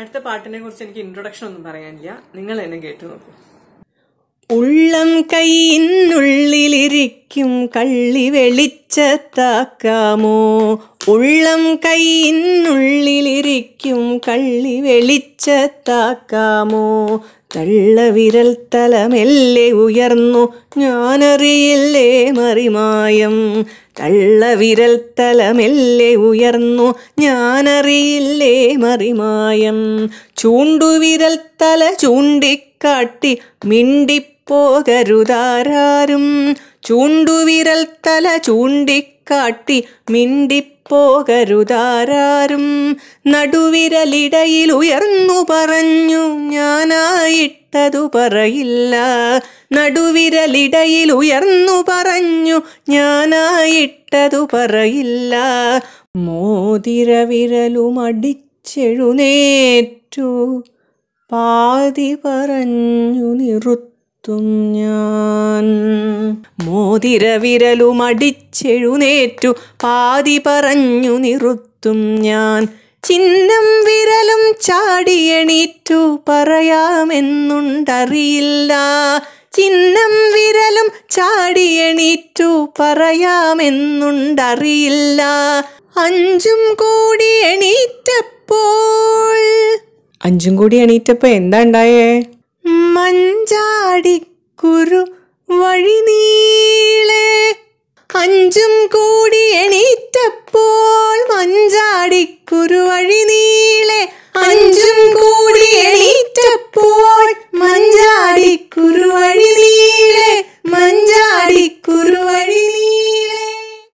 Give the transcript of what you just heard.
അടുത്ത പാട്ടിനെ കുറിച്ച് എനിക്ക് ഇൻട്രൊഡക്ഷൻ ഒന്നും പറയാനില്ല നിങ്ങൾ എന്നെ കേട്ടു നോക്കൂ ഉള്ളം കൈയിന്നുള്ളിലിരിക്കും കള്ളി വെളിച്ചത്താക്കാമോ ഉള്ളം കൈയിനുള്ളിലിരിക്കും കള്ളി വെളിച്ചത്താക്കാമോ തള്ളവിരൽ തലമെല്ലേ ഉയർന്നു ഞാനറിയില്ലേ മറിമായം തള്ളവിരൽ തലമെല്ലേ ഉയർന്നു ഞാനറിയില്ലേ മറിമായം ചൂണ്ടുവിരൽ തല ചൂണ്ടിക്കാട്ടി മിണ്ടിപ്പോകരുതാരും ചൂണ്ടുവിരൽ തല ചൂണ്ടി കാട്ടി മിണ്ടിപ്പോകരുതാരും നടുവിരലിടയിൽ ഉയർന്നു പറഞ്ഞു ഞാനായിട്ടതു പറയില്ല നടുവിരലിടയിൽ ഉയർന്നു പറഞ്ഞു ഞാനായിട്ടതു പറയില്ല മോതിരവിരലുമടിച്ചെഴുന്നേറ്റു പാതി പറഞ്ഞു നിറുത്തു ഓർത്തും ഞാൻ മോതിരവിരലുമടിച്ചെഴുന്നേറ്റു പാതി പറഞ്ഞു നിറുത്തും ഞാൻ ചിഹ്നം വിരലും ചാടിയണീറ്റു പറയാമെന്നുണ്ടറിയില്ല ചിഹ്നം വിരലും ചാടിയണീറ്റു പറയാമെന്നുണ്ടറിയില്ല അഞ്ചും കൂടി എണീറ്റപ്പോൾ അഞ്ചും കൂടി എണീറ്റപ്പോൾ എന്താ ഉണ്ടായേ മഞ്ചാടിക്കുരു നീളെ അഞ്ചും കൂടി എണീറ്റപ്പോൾ മഞ്ചാടിക്കുരു നീ